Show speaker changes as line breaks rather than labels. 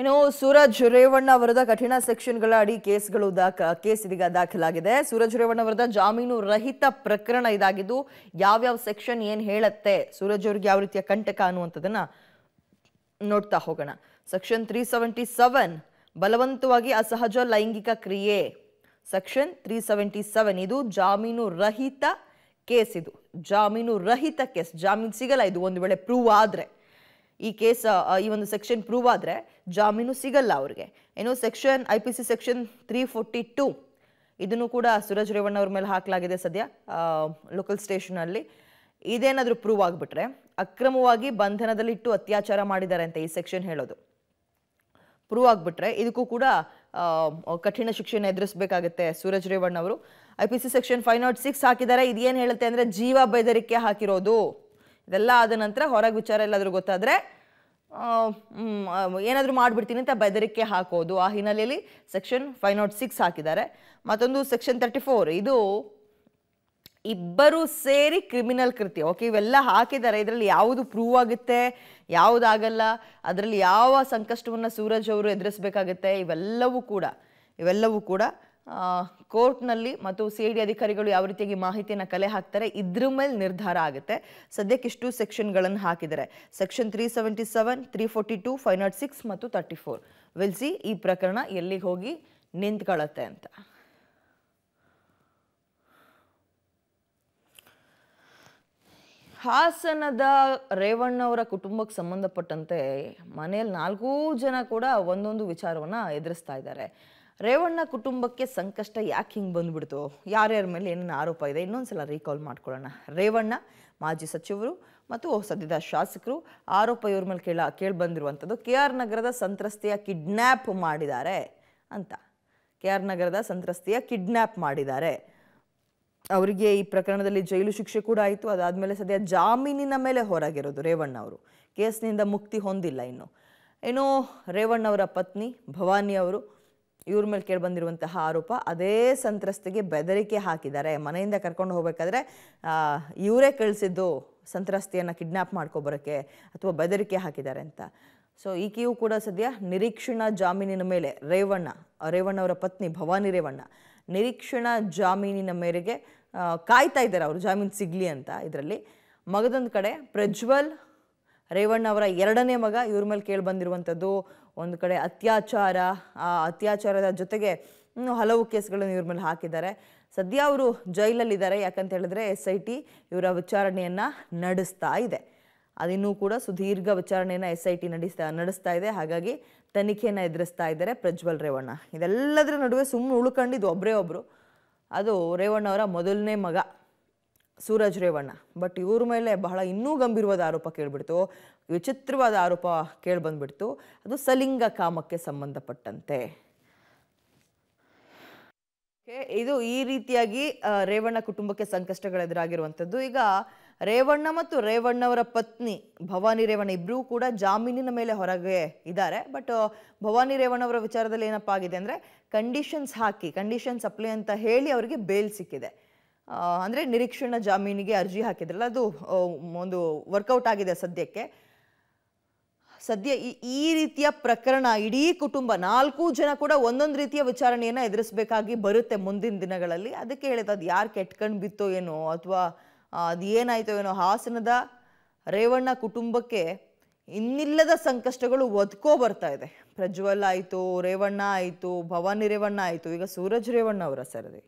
ಇನ್ನು ಸೂರಜ್ ರೇವಣ್ಣ ಅವರದ ಕಠಿಣ ಸೆಕ್ಷನ್ಗಳ ಅಡಿ ಕೇಸ್ಗಳು ದಾಖ ಕೇಸ್ ಇದೀಗ ದಾಖಲಾಗಿದೆ ಸೂರಜ್ ರೇವಣ್ಣ ಅವರದ ಜಾಮೀನು ರಹಿತ ಪ್ರಕರಣ ಇದಾಗಿದ್ದು ಯಾವ್ಯಾವ ಸೆಕ್ಷನ್ ಏನ್ ಹೇಳತ್ತೆ ಸೂರಜ್ ಅವ್ರಿಗೆ ಯಾವ ರೀತಿಯ ಕಂಟಕ ಅನ್ನುವಂಥದ್ದನ್ನ ನೋಡ್ತಾ ಹೋಗೋಣ ಸೆಕ್ಷನ್ ತ್ರೀ ಸೆವೆಂಟಿ ಸೆವೆನ್ ಬಲವಂತವಾಗಿ ಅಸಹಜ ಲೈಂಗಿಕ ಕ್ರಿಯೆ ಸೆಕ್ಷನ್ ತ್ರೀ ಸೆವೆಂಟಿ ಸೆವೆನ್ ಇದು ಜಾಮೀನು ರಹಿತ ಕೇಸ್ ಇದು ಜಾಮೀನು ರಹಿತ ಕೇಸ್ ಜಾಮೀನು ಸಿಗಲ್ಲ ಇದು ಒಂದು ವೇಳೆ ಪ್ರೂವ್ ಆದ್ರೆ ಈ ಕೇಸ್ ಈ ಒಂದು ಸೆಕ್ಷನ್ ಪ್ರೂವ್ ಆದರೆ ಜಾಮೀನು ಸಿಗಲ್ಲ ಅವ್ರಿಗೆ ಏನು section I P C section three forty two ಇದನ್ನು ಕೂಡ ಸುರಜ್ ರೇವಣ್ಣ ಅವ್ರ ಮೇಲೆ ಹಾಕಲಾಗಿದೆ ಸದ್ಯ ಲೋಕಲ್ ಸ್ಟೇಷನಲ್ಲಿ ಇದೇನಾದರೂ ಪ್ರೂವ್ ಆಗಿಬಿಟ್ರೆ ಅಕ್ರಮವಾಗಿ ಬಂಧನದಲ್ಲಿಟ್ಟು ಅತ್ಯಾಚಾರ ಮಾಡಿದ್ದಾರೆ ಅಂತ ಈ ಸೆಕ್ಷನ್ ಹೇಳೋದು ಪ್ರೂವ್ ಆಗಿಬಿಟ್ರೆ ಇದಕ್ಕೂ ಕೂಡ ಕಠಿಣ ಶಿಕ್ಷೆಯನ್ನು ಎದುರಿಸಬೇಕಾಗುತ್ತೆ ಸೂರಜ್ ರೇವಣ್ಣ ಅವರು I P C section five nought six ಹಾಕಿದ್ದಾರೆ ಇದೇನು ಹೇಳುತ್ತೆ ಅಂದರೆ ಜೀವ ಬೆದರಿಕೆ ಹಾಕಿರೋದು ಇದೆಲ್ಲ ಆದ ನಂತರ ಹೊರಗೆ ವಿಚಾರ ಎಲ್ಲಾದರೂ ಗೊತ್ತಾದರೆ ಏನಾದರೂ ಮಾಡಿಬಿಡ್ತೀನಿ ಅಂತ ಬೆದರಿಕೆ ಹಾಕೋದು ಆ ಹಿನ್ನೆಲೆಯಲ್ಲಿ ಸೆಕ್ಷನ್ ಫೈವ್ ನಾಟ್ ಸಿಕ್ಸ್ ಹಾಕಿದ್ದಾರೆ ಮತ್ತೊಂದು ಸೆಕ್ಷನ್ ತರ್ಟಿ ಫೋರ್ ಇದು ಇಬ್ಬರು ಸೇರಿ ಕ್ರಿಮಿನಲ್ ಕೃತ್ಯ ಓಕೆ ಇವೆಲ್ಲ ಹಾಕಿದ್ದಾರೆ ಇದರಲ್ಲಿ ಯಾವುದು ಪ್ರೂವ್ ಆಗುತ್ತೆ ಯಾವುದಾಗಲ್ಲ ಅದರಲ್ಲಿ ಯಾವ ಸಂಕಷ್ಟವನ್ನು ಸೂರಜ್ ಅವರು ಎದುರಿಸಬೇಕಾಗುತ್ತೆ ಇವೆಲ್ಲವೂ ಕೂಡ ಇವೆಲ್ಲವೂ ಕೂಡ ಕೋರ್ಟ್ನಲ್ಲಿ ಮತ್ತು ಸಿ ಐ ಡಿ ಅಧಿಕಾರಿಗಳು ಯಾವ ರೀತಿಯಾಗಿ ಮಾಹಿತಿಯನ್ನು ಕಲೆ ಹಾಕ್ತಾರೆ ಇದ್ರ ಮೇಲೆ ನಿರ್ಧಾರ ಆಗುತ್ತೆ ಸದ್ಯಕ್ಕೆ ಇಷ್ಟು ಸೆಕ್ಷನ್ಗಳನ್ನು ಹಾಕಿದ್ದಾರೆ section three seventy seven three forty two five nought six ಮತ್ತು ತರ್ಟಿ ಫೋರ್ ವಿಲ್ಸಿ ಈ ಪ್ರಕರಣ ಎಲ್ಲಿಗೆ ಹೋಗಿ ನಿಂತ್ಕೊಳ್ಳುತ್ತೆ ಅಂತ ಹಾಸನದ ರೇವಣ್ಣ ಅವರ ಕುಟುಂಬಕ್ಕೆ ಸಂಬಂಧಪಟ್ಟಂತೆ ಮನೆಯಲ್ಲಿ ನಾಲ್ಕೂ ಜನ ಕೂಡ ಒಂದೊಂದು ವಿಚಾರವನ್ನು ಎದುರಿಸ್ತಾ ಇದ್ದಾರೆ ರೇವಣ್ಣ ಕುಟುಂಬಕ್ಕೆ ಸಂಕಷ್ಟ ಯಾಕೆ ಹಿಂಗೆ ಬಂದ್ಬಿಡ್ತು ಯಾರ್ಯಾರ ಮೇಲೆ ಏನೇನು ಆರೋಪ ಇದೆ ಇನ್ನೊಂದ್ಸಲ ರೀಕಾಲ್ ಮಾಡ್ಕೊಳ್ಳೋಣ ರೇವಣ್ಣ ಮಾಜಿ ಸಚಿವರು ಮತ್ತು ಸದ್ಯದ ಶಾಸಕರು ಆರೋಪ ಇವ್ರ ಮೇಲೆ ಕೇಳ ಕೇಳಿ ಬಂದಿರುವಂಥದ್ದು ಕೆ ಆರ್ ನಗರದ ಸಂತ್ರಸ್ತೆಯ ಕಿಡ್ನ್ಯಾಪ್ ಮಾಡಿದ್ದಾರೆ ಅಂತ ಕೆ ಆರ್ ನಗರದ ಸಂತ್ರಸ್ತೆಯ ಕಿಡ್ನ್ಯಾಪ್ ಮಾಡಿದ್ದಾರೆ ಅವರಿಗೆ ಈ ಪ್ರಕರಣದಲ್ಲಿ ಜೈಲು ಶಿಕ್ಷೆ ಕೂಡ ಆಯಿತು ಅದಾದಮೇಲೆ ಸದ್ಯ ಜಾಮೀನಿನ ಮೇಲೆ ಹೊರಗಿರೋದು ರೇವಣ್ಣ ಅವರು ಕೇಸ್ನಿಂದ ಮುಕ್ತಿ ಹೊಂದಿಲ್ಲ ಇನ್ನು ಏನೋ ರೇವಣ್ಣವರ ಪತ್ನಿ ಭವಾನಿ ಅವರು ಇವ್ರ ಮೇಲೆ ಕೇಳಿಬಂದಿರುವಂತಹ ಆರೋಪ ಅದೇ ಸಂತ್ರಸ್ತೆಗೆ ಬೆದರಿಕೆ ಹಾಕಿದ್ದಾರೆ ಮನೆಯಿಂದ ಕರ್ಕೊಂಡು ಹೋಗಬೇಕಾದ್ರೆ ಇವರೇ ಕಳಿಸಿದ್ದು ಸಂತ್ರಸ್ತೆಯನ್ನು ಕಿಡ್ನ್ಯಾಪ್ ಮಾಡ್ಕೊಬರೋಕ್ಕೆ ಅಥವಾ ಬೆದರಿಕೆ ಹಾಕಿದ್ದಾರೆ ಅಂತ ಸೊ ಈಕೆಯೂ ಕೂಡ ಸದ್ಯ ನಿರೀಕ್ಷಣಾ ಜಾಮೀನಿನ ಮೇಲೆ ರೇವಣ್ಣ ರೇವಣ್ಣ ಅವರ ಪತ್ನಿ ಭವಾನಿ ರೇವಣ್ಣ ನಿರೀಕ್ಷಣಾ ಜಾಮೀನಿನ ಮೇರೆಗೆ ಕಾಯ್ತಾ ಇದ್ದಾರೆ ಅವರು ಜಾಮೀನು ಸಿಗಲಿ ಅಂತ ಇದರಲ್ಲಿ ಮಗದೊಂದು ಕಡೆ ಪ್ರಜ್ವಲ್ ರೇವಣ್ಣ ಅವರ ಎರಡನೇ ಮಗ ಇವ್ರ ಮೇಲೆ ಕೇಳಿ ಬಂದಿರುವಂಥದ್ದು ಒಂದು ಕಡೆ ಅತ್ಯಾಚಾರ ಆ ಅತ್ಯಾಚಾರದ ಜೊತೆಗೆ ಹಲವು ಕೇಸ್ಗಳನ್ನು ಇವ್ರ ಮೇಲೆ ಹಾಕಿದ್ದಾರೆ ಸದ್ಯ ಅವರು ಜೈಲಲ್ಲಿದ್ದಾರೆ ಯಾಕಂತ ಹೇಳಿದ್ರೆ ಎಸ್ ಐ ಟಿ ಇವರ ವಿಚಾರಣೆಯನ್ನು ನಡೆಸ್ತಾ ಇದೆ ಅದಿನ್ನೂ ಕೂಡ ಸುದೀರ್ಘ ವಿಚಾರಣೆಯನ್ನು ಎಸ್ ಐ ಟಿ ನಡೆಸ್ತಾ ನಡೆಸ್ತಾ ಇದೆ ಹಾಗಾಗಿ ತನಿಖೆಯನ್ನು ಎದುರಿಸ್ತಾ ಇದ್ದಾರೆ ಪ್ರಜ್ವಲ್ ರೇವಣ್ಣ ಇದೆಲ್ಲದರ ನಡುವೆ ಸುಮ್ಮನೆ ಉಳ್ಕೊಂಡಿದ್ದು ಒಬ್ಬರೇ ಒಬ್ಬರು ಅದು ರೇವಣ್ಣ ಅವರ ಮೊದಲನೇ ಮಗ ಸೂರಜ್ ರೇವಣ್ಣ ಬಟ್ ಇವ್ರ ಮೇಲೆ ಬಹಳ ಇನ್ನೂ ಗಂಭೀರವಾದ ಆರೋಪ ಕೇಳಿಬಿಡ್ತು ವಿಚಿತ್ರವಾದ ಆರೋಪ ಕೇಳಿ ಅದು ಸಲಿಂಗ ಕಾಮಕ್ಕೆ ಸಂಬಂಧಪಟ್ಟಂತೆ ಇದು ಈ ರೀತಿಯಾಗಿ ರೇವಣ್ಣ ಕುಟುಂಬಕ್ಕೆ ಎದುರಾಗಿರುವಂಥದ್ದು ಈಗ ರೇವಣ್ಣ ಮತ್ತು ರೇವಣ್ಣವರ ಪತ್ನಿ ಭವಾನಿ ರೇವಣ್ಣ ಇಬ್ಬರೂ ಕೂಡ ಜಾಮೀನಿನ ಮೇಲೆ ಹೊರಗೆ ಇದ್ದಾರೆ ಬಟ್ ಭವಾನಿ ರೇವಣ್ಣವರ ವಿಚಾರದಲ್ಲಿ ಏನಪ್ಪ ಆಗಿದೆ ಅಂದರೆ ಕಂಡೀಷನ್ಸ್ ಹಾಕಿ ಕಂಡೀಷನ್ಸ್ ಅಪ್ಲೈ ಅಂತ ಹೇಳಿ ಅವರಿಗೆ ಬೇಲ್ ಸಿಕ್ಕಿದೆ ಅಂದರೆ ನಿರೀಕ್ಷಣಾ ಜಾಮೀನಿಗೆ ಅರ್ಜಿ ಹಾಕಿದ್ರಲ್ಲ ಅದು ಒಂದು ವರ್ಕೌಟ್ ಆಗಿದೆ ಸದ್ಯಕ್ಕೆ ಸದ್ಯ ಈ ಈ ರೀತಿಯ ಪ್ರಕರಣ ಇಡೀ ಕುಟುಂಬ ನಾಲ್ಕು ಜನ ಕೂಡ ಒಂದೊಂದು ರೀತಿಯ ವಿಚಾರಣೆಯನ್ನು ಎದುರಿಸಬೇಕಾಗಿ ಬರುತ್ತೆ ಮುಂದಿನ ದಿನಗಳಲ್ಲಿ ಅದಕ್ಕೆ ಹೇಳಿದ ಅದು ಯಾರು ಕೆಟ್ಕಂಡು ಬಿತ್ತೋ ಏನೋ ಅಥವಾ ಅದು ಏನಾಯ್ತೋ ಏನೋ ಹಾಸನದ ರೇವಣ್ಣ ಕುಟುಂಬಕ್ಕೆ ಇನ್ನಿಲ್ಲದ ಸಂಕಷ್ಟಗಳು ಒದ್ಕೋ ಬರ್ತಾ ಇದೆ ಪ್ರಜ್ವಲ್ ಆಯಿತು ರೇವಣ್ಣ ಆಯಿತು ಭವಾನಿ ರೇವಣ್ಣ ಆಯಿತು ಈಗ ಸೂರಜ್ ರೇವಣ್ಣ ಅವರ ಸರದಿ